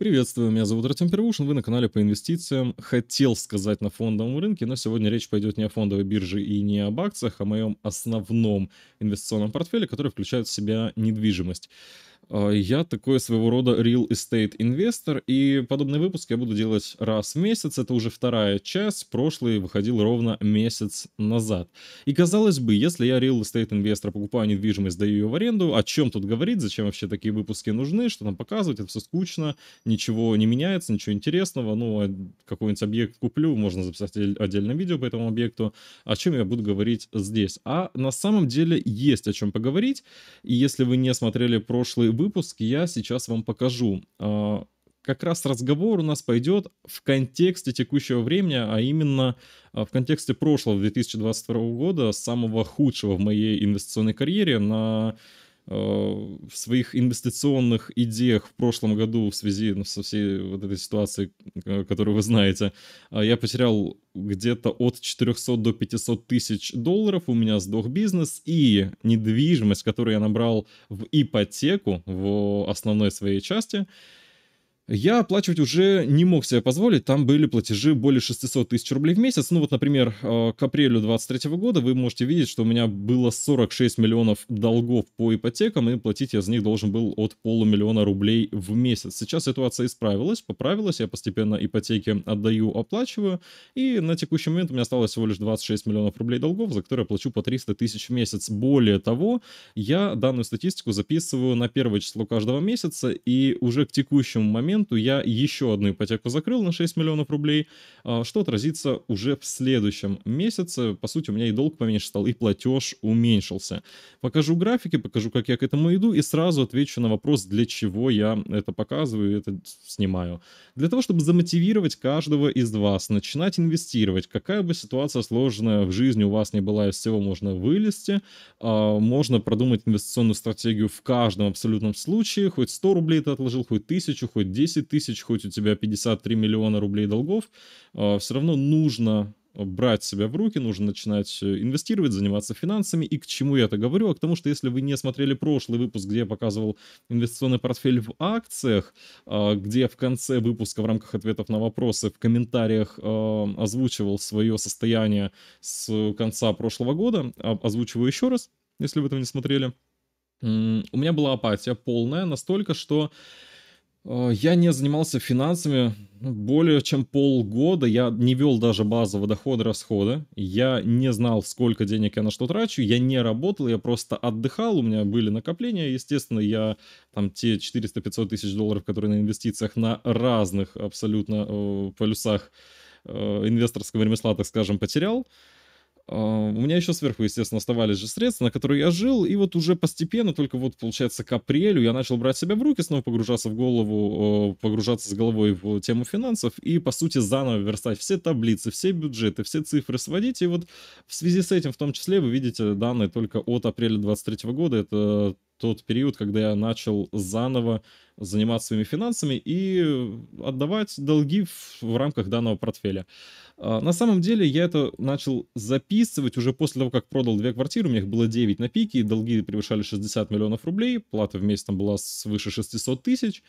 Приветствую, меня зовут Артем Первушин, вы на канале по инвестициям. Хотел сказать на фондовом рынке, но сегодня речь пойдет не о фондовой бирже и не об акциях, а о моем основном инвестиционном портфеле, который включает в себя недвижимость. А, я такой своего рода real estate инвестор, и подобный выпуск я буду делать раз в месяц. Это уже вторая часть, прошлый выходил ровно месяц назад. И казалось бы, если я real estate инвестор, покупаю недвижимость, даю ее в аренду, о чем тут говорить, зачем вообще такие выпуски нужны, что нам показывать, это все скучно, ничего не меняется, ничего интересного, ну, а какой-нибудь объект куплю, можно записать отдельное видео по этому объекту, о чем я буду говорить здесь. А на самом деле есть о чем поговорить, и если вы не смотрели прошлый выпуск я сейчас вам покажу. А, как раз разговор у нас пойдет в контексте текущего времени, а именно а, в контексте прошлого 2022 года, самого худшего в моей инвестиционной карьере на Э, в своих инвестиционных идеях в прошлом году в связи ну, со всей вот этой ситуацией, э, которую вы знаете, э, я потерял где-то от 400 до 500 тысяч долларов, у меня сдох бизнес, и недвижимость, которую я набрал в ипотеку в основной своей части – я оплачивать уже не мог себе позволить. Там были платежи более 600 тысяч рублей в месяц. Ну вот, например, э, к апрелю 23 года вы можете видеть, что у меня было 46 миллионов долгов по ипотекам, и платить я за них должен был от полумиллиона рублей в месяц. Сейчас ситуация исправилась, поправилась, я постепенно ипотеки отдаю, оплачиваю, и на текущий момент у меня осталось всего лишь 26 миллионов рублей долгов, за которые я плачу по 300 тысяч в месяц. Более того, я данную статистику записываю на первое число каждого месяца, и уже к текущему моменту моменту я еще одну ипотеку закрыл на 6 миллионов рублей, а, что отразится уже в следующем месяце. По сути, у меня и долг поменьше стал, и платеж уменьшился. Покажу графики, покажу, как я к этому иду, и сразу отвечу на вопрос, для чего я это показываю, это снимаю. Для того, чтобы замотивировать каждого из вас начинать инвестировать, какая бы ситуация сложная в жизни у вас не была, из всего можно вылезти, а, можно продумать инвестиционную стратегию в каждом абсолютном случае, хоть 100 рублей ты отложил, хоть 1000, хоть 10 10 тысяч, хоть у тебя 53 миллиона рублей долгов, а, все равно нужно брать себя в руки, нужно начинать э, инвестировать, заниматься финансами. И к чему я это говорю? А к тому, что если вы не смотрели прошлый выпуск, где я показывал инвестиционный портфель в акциях, а, где в конце выпуска в рамках ответов на вопросы в комментариях а, озвучивал свое состояние с конца прошлого года, озвучиваю еще раз, если вы этого не смотрели. У меня была апатия полная настолько, что Э, я не занимался финансами более чем полгода. Я не вел даже базового дохода-расхода. Я не знал, сколько денег я на что трачу. Я не работал, я просто отдыхал. У меня были накопления. Естественно, я там те 400-500 тысяч долларов, которые на инвестициях на разных абсолютно э, полюсах э, инвесторского ремесла, так скажем, потерял. А, у меня еще сверху, естественно, оставались же средства, на которые я жил, и вот уже постепенно, только вот, получается, к апрелю я начал брать себя в руки, снова погружаться в голову, погружаться с головой в тему финансов и, по сути, заново верстать все таблицы, все бюджеты, все цифры сводить, и вот в связи с этим, в том числе, вы видите данные только от апреля 23 года, это тот период, когда я начал заново заниматься своими финансами и отдавать долги в, в рамках данного портфеля. А, на самом деле я это начал записывать уже после того, как продал две квартиры, у меня их было 9 на пике, долги превышали 60 миллионов рублей, плата в месяц там была свыше 600 тысяч.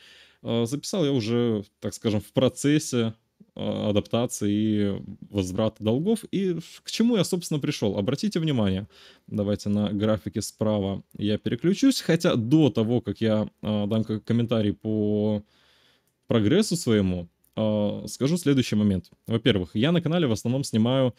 А, записал я уже, так скажем, в процессе а, адаптации и возврата долгов. И к чему я, собственно, пришел? Обратите внимание, давайте на графике справа я переключусь, хотя до того, как я э, дам комментарий по прогрессу своему, э, скажу следующий момент. Во-первых, я на канале в основном снимаю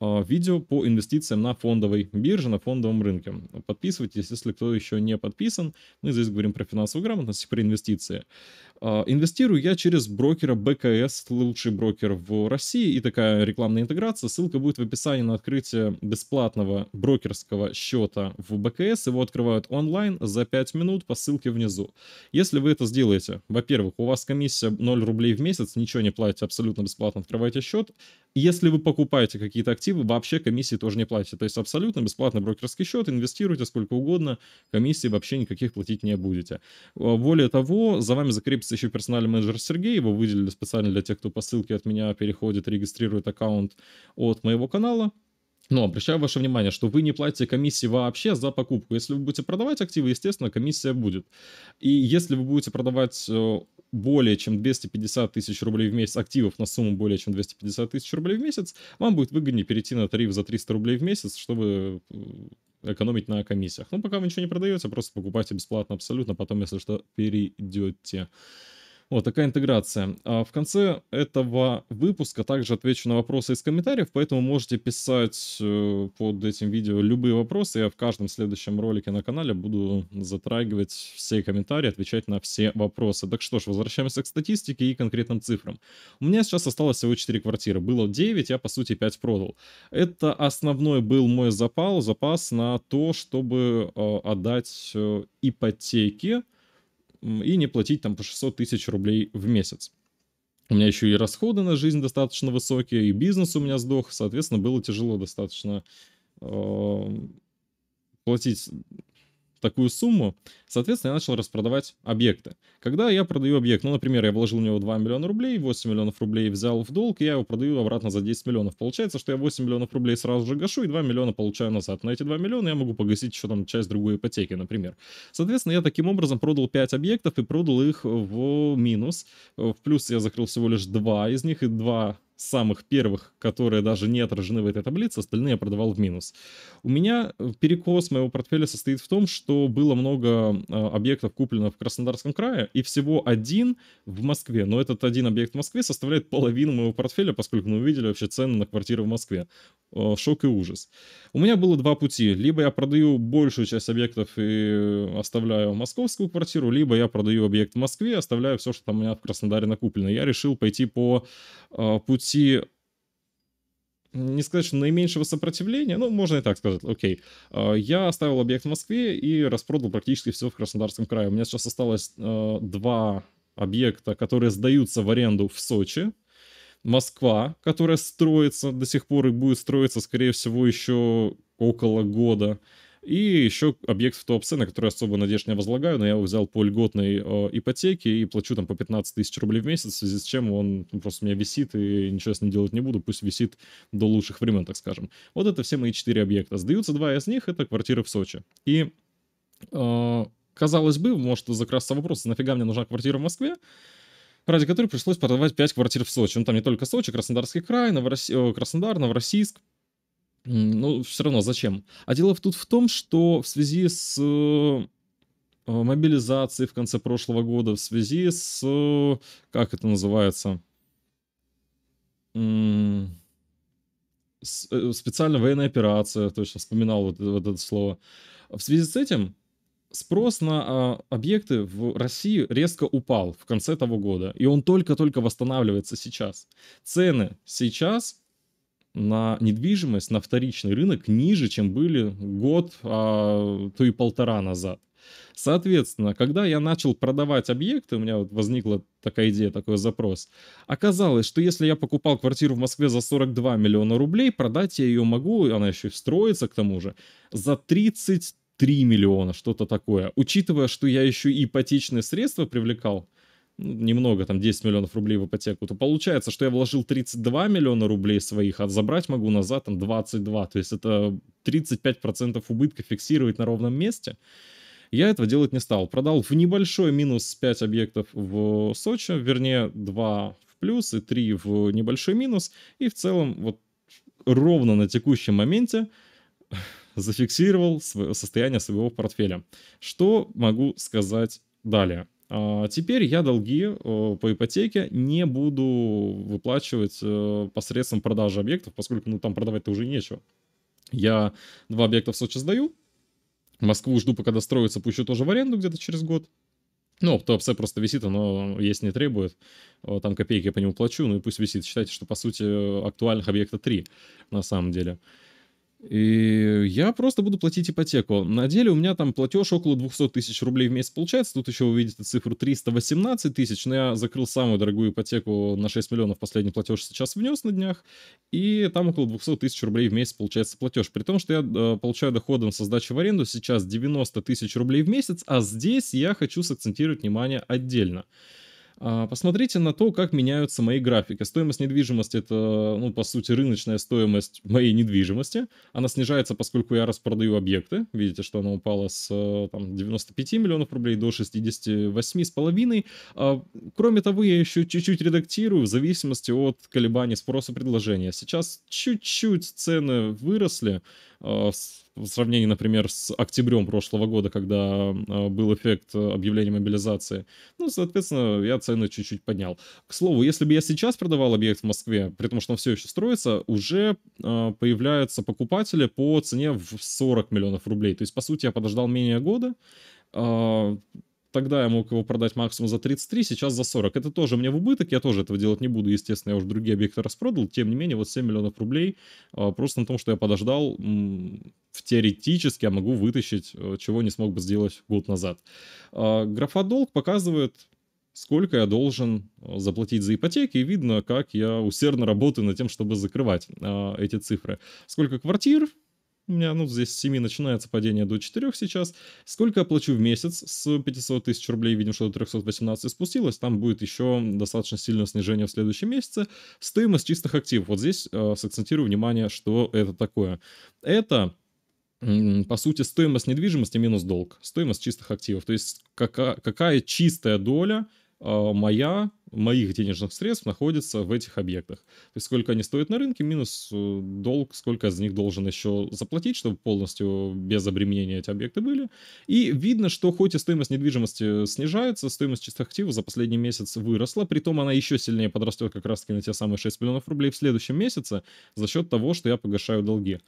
э, видео по инвестициям на фондовой бирже, на фондовом рынке. Подписывайтесь, если кто еще не подписан. Мы здесь говорим про финансовую грамотность, про инвестиции. Э, а, инвестирую я через брокера БКС, лучший брокер в России, и такая рекламная интеграция. Ссылка будет в описании на открытие бесплатного брокерского счета в БКС. Его открывают онлайн за 5 минут по ссылке внизу. Если вы это сделаете, во-первых, у вас комиссия 0 рублей в месяц, ничего не платите, абсолютно бесплатно открываете счет. Если вы покупаете какие-то активы, вообще комиссии тоже не платите. То есть абсолютно бесплатно брокерский счет, инвестируйте сколько угодно, комиссии вообще никаких платить не будете. А, более того, за вами закрепится появится еще персональный менеджер Сергей, его выделили специально для тех, кто по ссылке от меня переходит, регистрирует аккаунт от моего канала. Но обращаю ваше внимание, что вы не платите комиссии вообще за покупку. Если вы будете продавать активы, естественно, комиссия будет. И если вы будете продавать э, более чем 250 тысяч рублей в месяц, активов на сумму более чем 250 тысяч рублей в месяц, вам будет выгоднее перейти на тариф за 300 рублей в месяц, чтобы э, экономить на комиссиях. Ну, пока вы ничего не продается, просто покупайте бесплатно абсолютно, потом, если что, перейдете. Вот такая интеграция. А в конце этого выпуска также отвечу на вопросы из комментариев, поэтому можете писать э, под этим видео любые вопросы. Я в каждом следующем ролике на канале буду затрагивать все комментарии, отвечать на все вопросы. Так что ж, возвращаемся к статистике и конкретным цифрам. У меня сейчас осталось всего 4 квартиры. Было 9, я по сути 5 продал. Это основной был мой запал, запас на то, чтобы э, отдать э, ипотеки и не платить там по 600 тысяч рублей в месяц. У меня еще и расходы на жизнь достаточно высокие, и бизнес у меня сдох, соответственно, было тяжело достаточно э, платить такую сумму, соответственно, я начал распродавать объекты. Когда я продаю объект, ну, например, я вложил в него 2 миллиона рублей, 8 миллионов рублей взял в долг, и я его продаю обратно за 10 миллионов. Получается, что я 8 миллионов рублей сразу же гашу, и 2 миллиона получаю назад. На эти 2 миллиона я могу погасить еще там часть другой ипотеки, например. Соответственно, я таким образом продал 5 объектов и продал их в минус. В плюс я закрыл всего лишь 2 из них, и 2 самых первых, которые даже не отражены в этой таблице, остальные я продавал в минус. У меня э, перекос моего портфеля состоит в том, что было много э, объектов куплено в Краснодарском крае, и всего один в Москве. Но этот один объект в Москве составляет половину моего портфеля, поскольку мы увидели вообще цены на квартиры в Москве. Э, шок и ужас. У меня было два пути. Либо я продаю большую часть объектов и оставляю московскую квартиру, либо я продаю объект в Москве, оставляю все, что там у меня в Краснодаре накуплено. Я решил пойти по пути пути не сказать, что наименьшего сопротивления, ну, можно и так сказать, окей, а, я оставил объект в Москве и распродал практически все в Краснодарском крае. У меня сейчас осталось э, два объекта, которые сдаются в аренду в Сочи. Москва, которая строится до сих пор и будет строиться, скорее всего, еще около года. И еще объект в топ на который особо надежд не возлагаю, но я его взял по льготной э, ипотеке и плачу там по 15 тысяч рублей в месяц, в связи с чем он просто у меня висит и ничего с ним делать не буду, пусть висит до лучших времен, так скажем. Вот это все мои четыре объекта. Сдаются два из них, это квартиры в Сочи. И э, казалось бы, может, закрасться вопрос, нафига мне нужна квартира в Москве? ради которой пришлось продавать 5 квартир в Сочи. Ну, там не только Сочи, Краснодарский край, Новороссий... Э, Краснодар, Новороссийск, ну, все равно зачем? А дело тут в том, что в связи с э, э, мобилизацией в конце прошлого года, в связи с... Э, как это называется? специальная военная операция, то есть вспоминал вот, вот это слово. В связи с этим спрос на а, объекты в России резко упал в конце того года, и он только-только восстанавливается сейчас. Цены сейчас на недвижимость, на вторичный рынок ниже, чем были год, а, то и полтора назад. Соответственно, когда я начал продавать объекты, у меня вот возникла такая идея, такой запрос, оказалось, что если я покупал квартиру в Москве за 42 миллиона рублей, продать я ее могу, она еще и строится к тому же, за 33 миллиона, что-то такое. Учитывая, что я еще и ипотечные средства привлекал, немного, там 10 миллионов рублей в ипотеку, то получается, что я вложил 32 миллиона рублей своих, а забрать могу назад там 22. То есть это 35% убытка фиксировать на ровном месте. Я этого делать не стал. Продал в небольшой минус 5 объектов в Сочи, вернее 2 в плюс и 3 в небольшой минус. И в целом вот ровно на текущем моменте зафиксировал свое состояние своего портфеля. Что могу сказать далее? А, теперь я долги э, по ипотеке не буду выплачивать э, посредством продажи объектов, поскольку ну, там продавать-то уже нечего. Я два объекта в Сочи сдаю, Москву жду, пока достроится, пущу тоже в аренду где-то через год. Ну, то ТОПС просто висит, оно есть не требует. Э, там копейки я по нему плачу, ну и пусть висит. Считайте, что, по сути, актуальных объекта три на самом деле. И я просто буду платить ипотеку. На деле у меня там платеж около 200 тысяч рублей в месяц получается. Тут еще вы видите цифру 318 тысяч. Но я закрыл самую дорогую ипотеку на 6 миллионов. Последний платеж сейчас внес на днях. И там около 200 тысяч рублей в месяц получается платеж. При том, что я э, получаю доходом со сдачи в аренду сейчас 90 тысяч рублей в месяц. А здесь я хочу сакцентировать внимание отдельно. А, посмотрите на то, как меняются мои графики. Стоимость недвижимости — это, ну, по сути, рыночная стоимость моей недвижимости. Она снижается, поскольку я распродаю объекты. Видите, что она упала с э, там, 95 миллионов рублей до 68,5. А, кроме того, я еще чуть-чуть редактирую в зависимости от колебаний спроса и предложения. Сейчас чуть-чуть цены выросли, а, в сравнении, например, с октябрем прошлого года, когда а, был эффект а, объявления мобилизации. Ну, соответственно, я цены чуть-чуть поднял. К слову, если бы я сейчас продавал объект в Москве, при том, что он все еще строится, уже появляются покупатели по цене в 40 миллионов рублей. То есть, по сути, я подождал менее года, тогда я мог его продать максимум за 33, сейчас за 40. Это тоже мне в убыток, я тоже этого делать не буду, естественно, я уже другие объекты распродал. Тем не менее, вот 7 миллионов рублей а, просто на том, что я подождал, в теоретически я могу вытащить, а, чего не смог бы сделать год назад. А, графа долг показывает сколько я должен заплатить за ипотеки, и видно, как я усердно работаю над тем, чтобы закрывать эти цифры. Сколько квартир, у меня, ну, здесь с 7 начинается падение до 4 сейчас. Сколько я плачу в месяц с 500 тысяч рублей, видим, что до 318 спустилось, там будет еще достаточно сильное снижение в следующем месяце. Стоимость чистых активов, вот здесь э, сакцентирую внимание, что это такое. Это по сути, стоимость недвижимости минус долг, стоимость чистых активов. То есть какая, какая чистая доля а, моя, моих денежных средств находится в этих объектах. То есть сколько они стоят на рынке, минус э, долг, сколько я за них должен еще заплатить, чтобы полностью без обременения эти объекты были. И видно, что хоть и стоимость недвижимости снижается, стоимость чистых активов за последний месяц выросла, при том она еще сильнее подрастет как раз-таки на те самые 6 миллионов рублей в следующем месяце за счет того, что я погашаю долги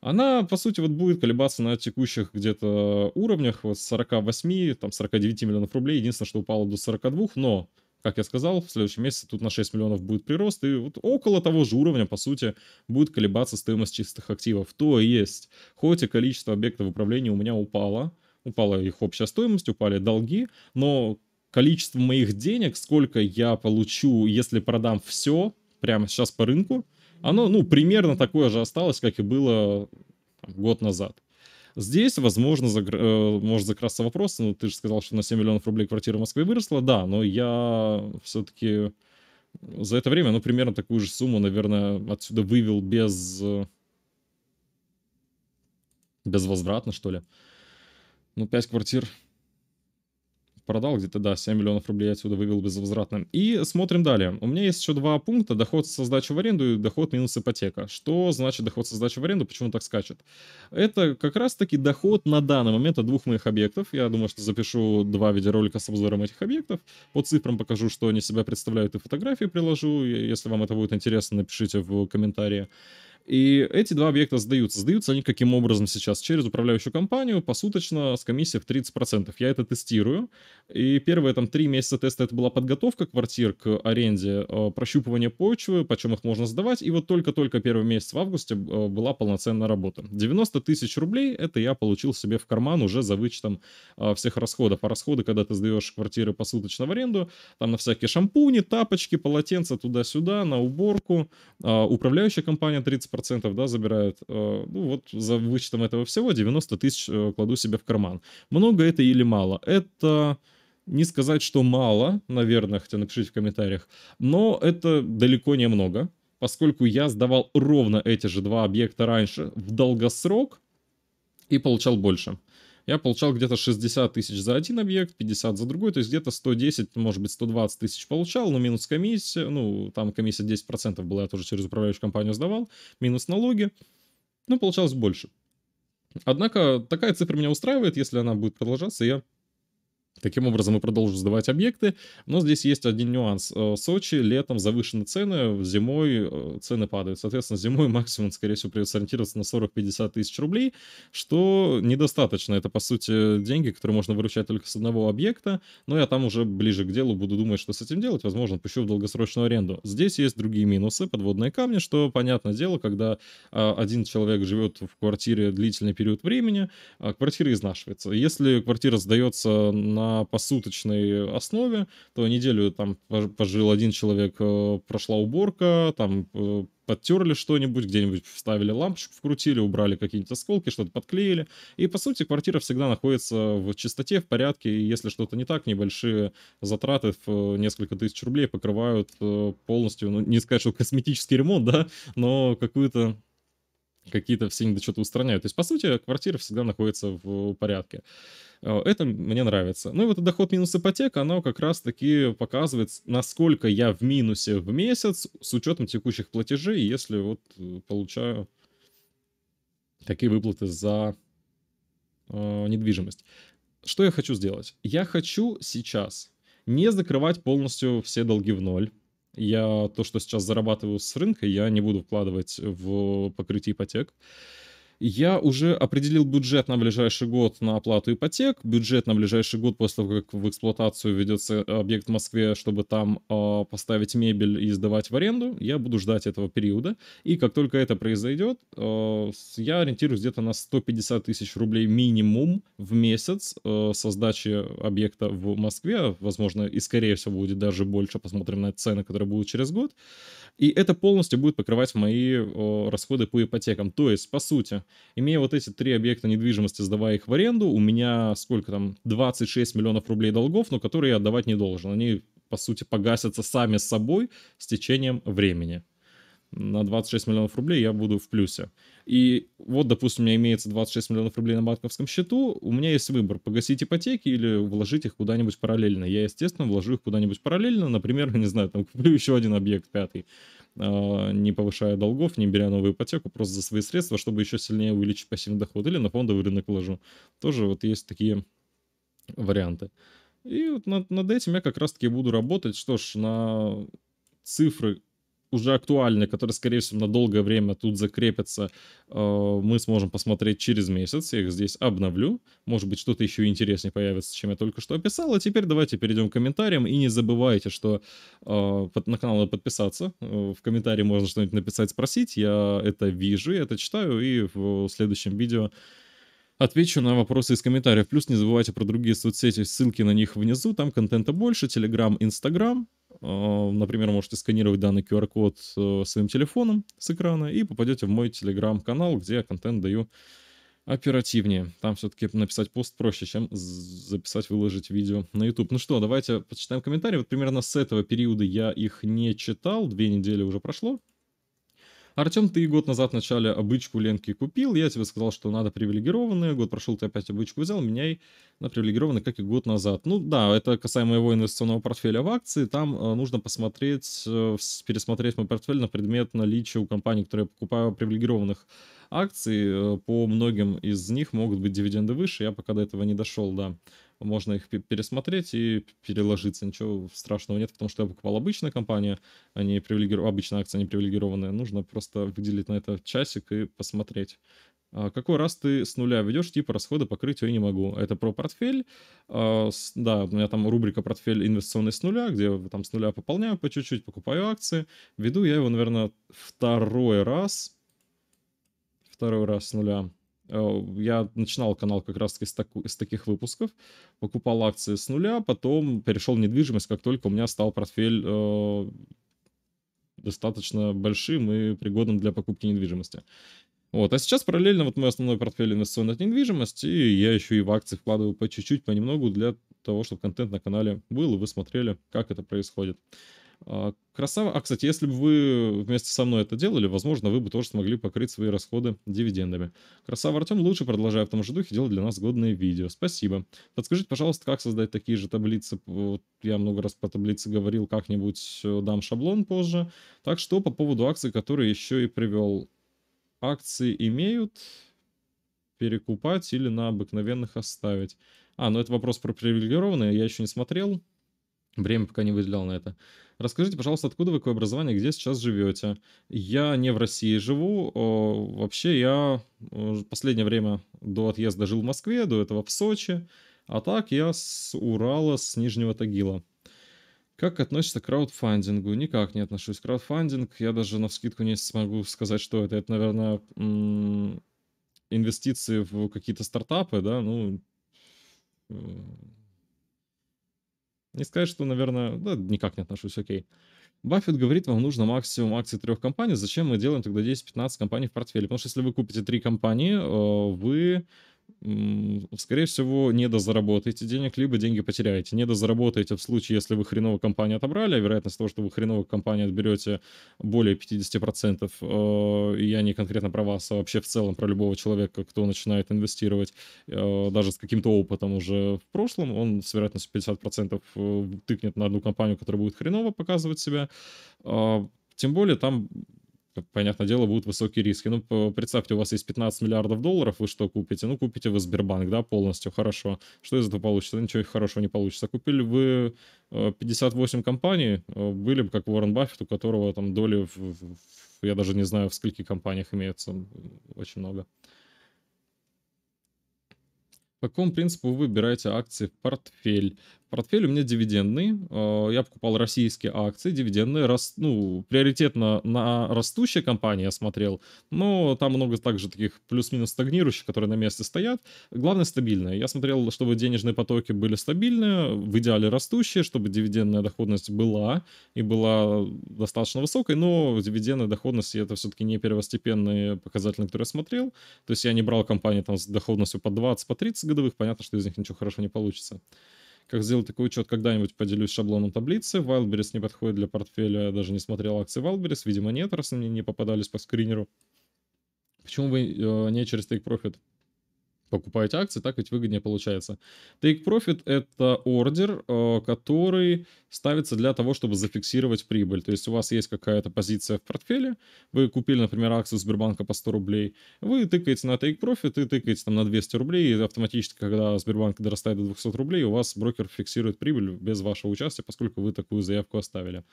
она, по сути, вот будет колебаться на текущих где-то уровнях, вот 48, там 49 миллионов рублей, единственное, что упало до 42, но как я сказал, в следующем месяце тут на 6 миллионов будет прирост, и вот около того же уровня, по сути, будет колебаться стоимость чистых активов. То есть, хоть и количество объектов управления у меня упало, упала их общая стоимость, упали долги, но количество моих денег, сколько я получу, если продам все прямо сейчас по рынку, оно, ну, примерно такое же осталось, как и было там, год назад. Здесь, возможно, загр... Э, может закрасться вопрос, ну, ты же сказал, что на 7 миллионов рублей квартира в Москве выросла, да, но я все-таки за это время, ну, примерно такую же сумму, наверное, отсюда вывел без... Э, безвозвратно, что ли. Ну, 5 квартир, продал, где-то, да, 7 миллионов рублей отсюда вывел безвозвратно. И смотрим далее. У меня есть еще два пункта. Доход со сдачи в аренду и доход минус ипотека. Что значит доход со сдачи в аренду? Почему так скачет? Это как раз-таки доход на данный момент от двух моих объектов. Я думаю, что запишу два видеоролика с обзором этих объектов. По цифрам покажу, что они себя представляют и фотографии приложу. Если вам это будет интересно, напишите в комментариях и эти два объекта сдаются. Сдаются они каким образом сейчас? Через управляющую компанию, посуточно, с комиссией в 30%. Я это тестирую. И первые там три месяца теста это была подготовка квартир к аренде, э, прощупывание почвы, почем их можно сдавать. И вот только-только первый месяц в августе э, была полноценная работа. 90 тысяч рублей это я получил себе в карман уже за вычетом э, всех расходов. А расходы, когда ты сдаешь квартиры посуточно в аренду, там на всякие шампуни, тапочки, полотенца туда-сюда, на уборку. А управляющая компания 30% процентов да, забирают, э, ну вот за вычетом этого всего 90 тысяч э, кладу себе в карман. Много это или мало? Это не сказать, что мало, наверное, хотя напишите в комментариях, но это далеко не много, поскольку я сдавал ровно эти же два объекта раньше в долгосрок и получал больше я получал где-то 60 тысяч за один объект, 50 за другой, то есть где-то 110, может быть, 120 тысяч получал, но минус комиссия, ну, там комиссия 10% была, я тоже через управляющую компанию сдавал, минус налоги, ну, получалось больше. Однако такая цифра меня устраивает, если она будет продолжаться, я Таким образом, мы продолжим сдавать объекты, но здесь есть один нюанс. Э, Сочи летом завышены цены, зимой э, цены падают. Соответственно, зимой максимум, скорее всего, придется ориентироваться на 40-50 тысяч рублей, что недостаточно. Это, по сути, деньги, которые можно выручать только с одного объекта, но ну, я там уже ближе к делу буду думать, что с этим делать. Возможно, отпущу в долгосрочную аренду. Здесь есть другие минусы, подводные камни, что, понятное дело, когда э, один человек живет в квартире длительный период времени, а квартира изнашивается. Если квартира сдается на на посуточной основе, то неделю там пожил один человек, э, прошла уборка, там э, подтерли что-нибудь, где-нибудь вставили лампочку, вкрутили, убрали какие-нибудь осколки, что-то подклеили. И, по сути, квартира всегда находится в чистоте, в порядке, и если что-то не так, небольшие затраты в э, несколько тысяч рублей покрывают полностью, ну, не сказать, что косметический ремонт, да, но какую-то какие-то все недочеты устраняют. То есть, по сути, квартира всегда находится в порядке. Э, это мне нравится. Ну и вот доход минус ипотека, оно как раз-таки показывает, насколько я в минусе в месяц с учетом текущих платежей, если вот э, получаю такие выплаты за э, недвижимость. Что я хочу сделать? Я хочу сейчас не закрывать полностью все долги в ноль, я то, что сейчас зарабатываю с рынка, я не буду вкладывать в покрытие ипотек я уже определил бюджет на ближайший год на оплату ипотек, бюджет на ближайший год после того, как в эксплуатацию ведется объект в Москве, чтобы там э, поставить мебель и сдавать в аренду. Я буду ждать этого периода. И как только это произойдет, э, я ориентируюсь где-то на 150 тысяч рублей минимум в месяц э, со сдачи объекта в Москве. Возможно, и скорее всего будет даже больше. Посмотрим на цены, которые будут через год. И это полностью будет покрывать мои э, расходы по ипотекам. То есть, по сути, Имея вот эти три объекта недвижимости, сдавая их в аренду, у меня сколько там, 26 миллионов рублей долгов, но которые я отдавать не должен. Они, по сути, погасятся сами с собой с течением времени на 26 миллионов рублей я буду в плюсе. И вот, допустим, у меня имеется 26 миллионов рублей на банковском счету, у меня есть выбор, погасить ипотеки или вложить их куда-нибудь параллельно. Я, естественно, вложу их куда-нибудь параллельно, например, не знаю, там куплю еще один объект, пятый. А, не повышая долгов, не беря новую ипотеку, просто за свои средства, чтобы еще сильнее увеличить пассивный доход или на фондовый рынок вложу. Тоже вот есть такие варианты. И вот над, над этим я как раз-таки буду работать. Что ж, на цифры уже актуальные, которые, скорее всего, на долгое время тут закрепятся, э, мы сможем посмотреть через месяц. Я их здесь обновлю. Может быть, что-то еще интереснее появится, чем я только что описал. А теперь давайте перейдем к комментариям. И не забывайте, что э, на канал надо подписаться. Э, в комментарии можно что-нибудь написать, спросить. Я это вижу, я это читаю. И в следующем видео Отвечу на вопросы из комментариев. Плюс не забывайте про другие соцсети, ссылки на них внизу. Там контента больше. Телеграм, Инстаграм. Э, например, можете сканировать данный QR-код э, своим телефоном с экрана и попадете в мой телеграм-канал, где я контент даю оперативнее. Там все-таки написать пост проще, чем записать, выложить видео на YouTube. Ну что, давайте почитаем комментарии. Вот примерно с этого периода я их не читал, две недели уже прошло. Артем, ты год назад в начале обычку Ленки купил, я тебе сказал, что надо привилегированные, год прошел, ты опять обычку взял, меняй на привилегированные, как и год назад. Ну да, это касаемо его инвестиционного портфеля в акции, там э, нужно посмотреть, э, пересмотреть мой портфель на предмет наличия у компаний, которые я покупаю привилегированных акций, э, по многим из них могут быть дивиденды выше, я пока до этого не дошел, да можно их пересмотреть и переложиться. Ничего страшного нет, потому что я покупал обычные компании, они привилегиров... обычные акции, не привилегированные. Нужно просто выделить на это часик и посмотреть. А какой раз ты с нуля ведешь, типа расходы покрыть я не могу. Это про портфель. А, да, у меня там рубрика портфель инвестиционный с нуля, где там с нуля пополняю по чуть-чуть, покупаю акции. Веду я его, наверное, второй раз. Второй раз с нуля. Э, я начинал канал как раз таки с, таку, с таких выпусков, покупал акции с нуля, потом перешел в недвижимость, как только у меня стал портфель э, достаточно большим и пригодным для покупки недвижимости. Вот, а сейчас параллельно вот мой основной портфель инвестиционная недвижимость, и я еще и в акции вкладываю по чуть-чуть, понемногу для того, чтобы контент на канале был, и вы смотрели, как это происходит. А, красава. А, кстати, если бы вы вместе со мной это делали, возможно, вы бы тоже смогли покрыть свои расходы дивидендами. Красава, Артем, лучше продолжая в том же духе делать для нас годные видео. Спасибо. Подскажите, пожалуйста, как создать такие же таблицы? Вот я много раз про таблицы говорил, как-нибудь э, дам шаблон позже. Так что по поводу акций, которые еще и привел. Акции имеют перекупать или на обыкновенных оставить? А, ну это вопрос про привилегированные, я еще не смотрел. Время пока не выделял на это. Расскажите, пожалуйста, откуда вы какое образование, где сейчас живете? Я не в России живу. Вообще я э, последнее время до отъезда жил в Москве, до этого в Сочи. А так я с Урала, с Нижнего Тагила. Как относится к краудфандингу? Никак не отношусь. К Краудфандинг, я даже на вскидку не смогу сказать, что это. Это, наверное, инвестиции в какие-то стартапы, да, ну, э, не сказать, что, наверное, да, никак не отношусь, окей. Баффет говорит, вам нужно максимум акций трех компаний, зачем мы делаем тогда 10-15 компаний в портфеле? Потому что если вы купите три компании, э, вы скорее всего, не недозаработаете денег, либо деньги потеряете. не Недозаработаете в случае, если вы хреновую компанию отобрали, а вероятность того, что вы хреновую компанию отберете более 50%, э, я не конкретно про вас, а вообще в целом про любого человека, кто начинает инвестировать, э, даже с каким-то опытом уже в прошлом, он с вероятностью 50% э, тыкнет на одну компанию, которая будет хреново показывать себя. Тем более там понятное дело, будут высокие риски. Ну, представьте, у вас есть 15 миллиардов долларов, вы что купите? Ну, купите вы Сбербанк, да, полностью, хорошо. Что из этого получится? Ничего хорошего не получится. Купили вы 58 э, компаний, э, были бы как Уоррен Баффет, у которого там доли, в, в, я даже не знаю, в скольких компаниях имеется, очень много. По какому принципу вы выбираете акции в портфель? Портфель у меня дивидендный. А, я покупал российские акции, дивидендные. ну, приоритетно на растущие компании я смотрел, но там много также таких плюс-минус стагнирующих, которые на месте стоят. Главное, стабильные. Я смотрел, чтобы денежные потоки были стабильные, в идеале растущие, чтобы дивидендная доходность была и была достаточно высокой, но дивидендная доходность это все-таки не первостепенные показатели, который я смотрел. То есть я не брал компании там с доходностью по 20, по 30 годовых. Понятно, что из них ничего хорошего не получится. Как сделать такой учет, когда-нибудь поделюсь шаблоном таблицы. Wildberries не подходит для портфеля, я даже не смотрел акции Wildberries. Видимо, нет, раз они не попадались по скринеру. Почему вы э, не через Take Profit? покупаете акции, так ведь выгоднее получается. Take profit — это ордер, э, который ставится для того, чтобы зафиксировать прибыль. То есть у вас есть какая-то позиция в портфеле, вы купили, например, акцию Сбербанка по 100 рублей, вы тыкаете на take profit и тыкаете там на 200 рублей, и автоматически, когда Сбербанк дорастает до 200 рублей, у вас брокер фиксирует прибыль без вашего участия, поскольку вы такую заявку оставили.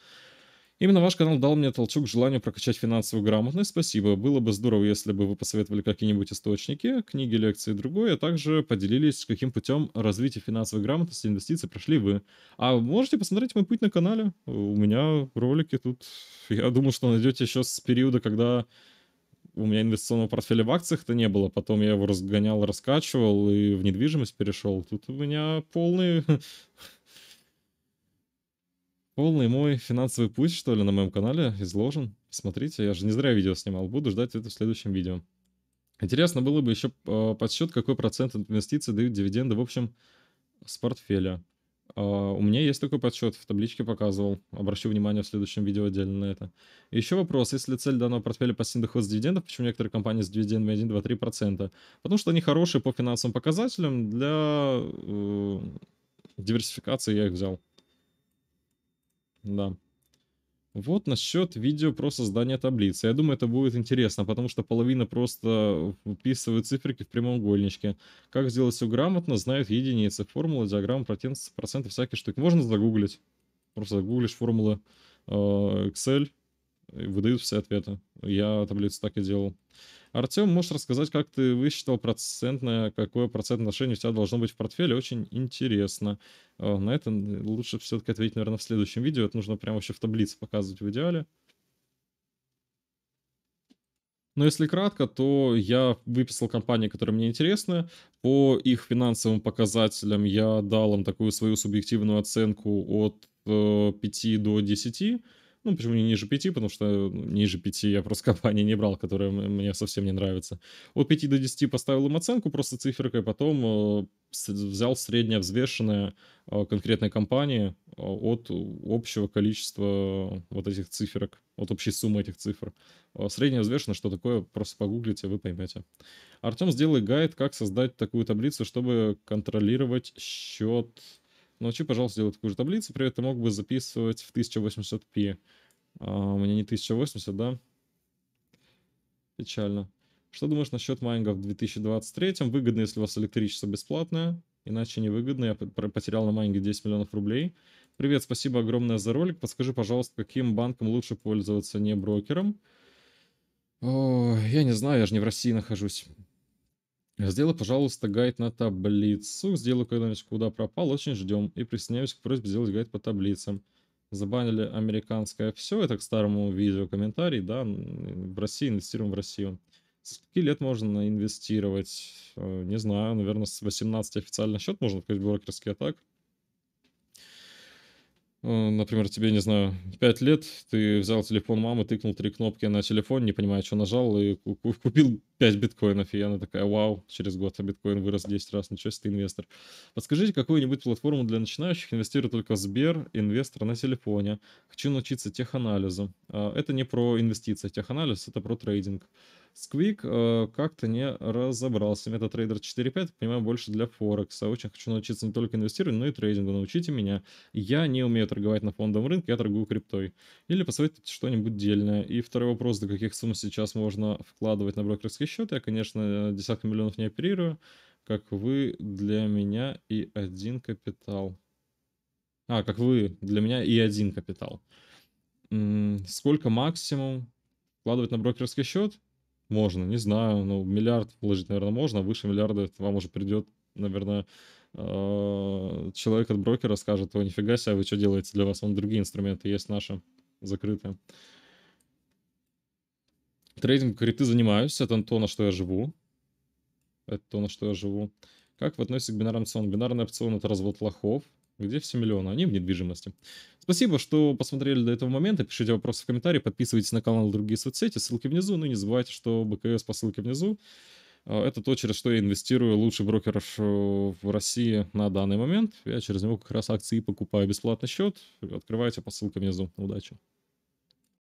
Именно ваш канал дал мне толчок к желанию прокачать финансовую грамотность. Спасибо. Было бы здорово, если бы вы посоветовали какие-нибудь источники, книги, лекции и другое, а также поделились, каким путем развития финансовой грамотности и инвестиций прошли вы. А можете посмотреть мой путь на канале. У меня ролики тут, я думаю, что найдете еще с периода, когда у меня инвестиционного портфеля в акциях-то не было. Потом я его разгонял, раскачивал и в недвижимость перешел. Тут у меня полный Полный мой финансовый путь, что ли, на моем канале изложен. Смотрите, я же не зря видео снимал, буду ждать это в следующем видео. Интересно было бы еще а, подсчет, какой процент инвестиций дают дивиденды, в общем, с портфеля. А, у меня есть такой подсчет, в табличке показывал. Обращу внимание в следующем видео отдельно на это. еще вопрос, если цель данного портфеля пассивный доход с дивидендов, почему некоторые компании с дивидендами 1, 2, 3%? процента? Потому что они хорошие по финансовым показателям, для э, диверсификации я их взял да. Вот насчет видео про создание таблицы. Я думаю, это будет интересно, потому что половина просто вписывает цифрики в прямоугольничке. Как сделать все грамотно, знают единицы. Формулы, диаграммы, проценты, проценты всякие штуки. Можно загуглить. Просто загуглишь формулы э, Excel, выдают все ответы. Я таблицу так и делал. Артем, можешь рассказать, как ты высчитал процентное, какое процентное отношение у тебя должно быть в портфеле? Очень интересно. Э, на это лучше все-таки ответить, наверное, в следующем видео. Это нужно прямо еще в таблице показывать в идеале. Но если кратко, то я выписал компании, которые мне интересны. По их финансовым показателям я дал им такую свою субъективную оценку от 5 э, до 10. Ну, почему не ниже 5? Потому что ну, ниже 5 я просто компании не брал, которая мне совсем не нравится. От 5 до 10 поставил им оценку просто циферкой, потом э, взял среднее взвешенное э, конкретной компании э, от общего количества вот этих циферок, от общей суммы этих цифр. Среднее взвешенное, что такое, просто погуглите, вы поймете. Артем, сделай гайд, как создать такую таблицу, чтобы контролировать счет научи, пожалуйста, делать такую же таблицу. При этом мог бы записывать в 1080p. А, у меня не 1080, да? Печально. Что думаешь насчет майнга в 2023? Выгодно, если у вас электричество бесплатное. Иначе невыгодно. Я потерял на майнинге 10 миллионов рублей. Привет, спасибо огромное за ролик. Подскажи, пожалуйста, каким банком лучше пользоваться не брокером? О, я не знаю, я же не в России нахожусь. Сделай, пожалуйста, гайд на таблицу. Сделаю когда-нибудь, куда пропал. Очень ждем. И присоединяюсь к просьбе сделать гайд по таблицам. Забанили американское все. Это к старому видео комментарий, да. В России инвестируем в Россию. Сколько лет можно инвестировать? Э, не знаю, наверное, с 18 официально счет можно открыть брокерский атак. так Э, например, тебе, не знаю, 5 лет, ты взял телефон мамы, тыкнул три кнопки на телефон, не понимая, что нажал, и купил 5 биткоинов, и она такая, вау, через год а биткоин вырос 10 раз, ничего себе, ты инвестор. Подскажите какую-нибудь платформу для начинающих, инвестирую только в Сбер, инвестор на телефоне, хочу научиться теханализу. А, это не про инвестиции, теханализ это про трейдинг. Сквик э, как-то не разобрался. MetaTrader 4.5, понимаю, больше для Форекса. Очень хочу научиться не только инвестировать, но и трейдингу. Научите меня. Я не умею торговать на фондовом рынке, я торгую криптой. Или посоветуйте что-нибудь дельное. И второй вопрос, до каких сумм сейчас можно вкладывать на брокерский счет. Я, конечно, э, десятки миллионов не оперирую. Как вы для меня и один капитал. А, как вы для меня и один капитал. Сколько максимум вкладывать на брокерский счет? Можно, не знаю, ну, миллиард вложить, наверное, можно, выше миллиарда вам уже придет, наверное, а, человек от брокера скажет, о, нифига себе, а вы что делаете для вас, он другие инструменты есть наши, закрытые. Трейдинг криты занимаюсь, это то, на что я живу. Это то, на что я живу. Как вы относитесь к бинарным опционам? Бинарный опцион это развод лохов. Где все миллионы? Они в недвижимости. Спасибо, что посмотрели до этого момента. Пишите вопросы в комментарии, подписывайтесь на канал и другие соцсети, ссылки внизу. Ну и не забывайте, что БКС по ссылке внизу. А, это то, через что я инвестирую. Лучший брокер э, в России на данный момент. Я через него как раз акции покупаю бесплатный счет. Открывайте по ссылке внизу. Удачи!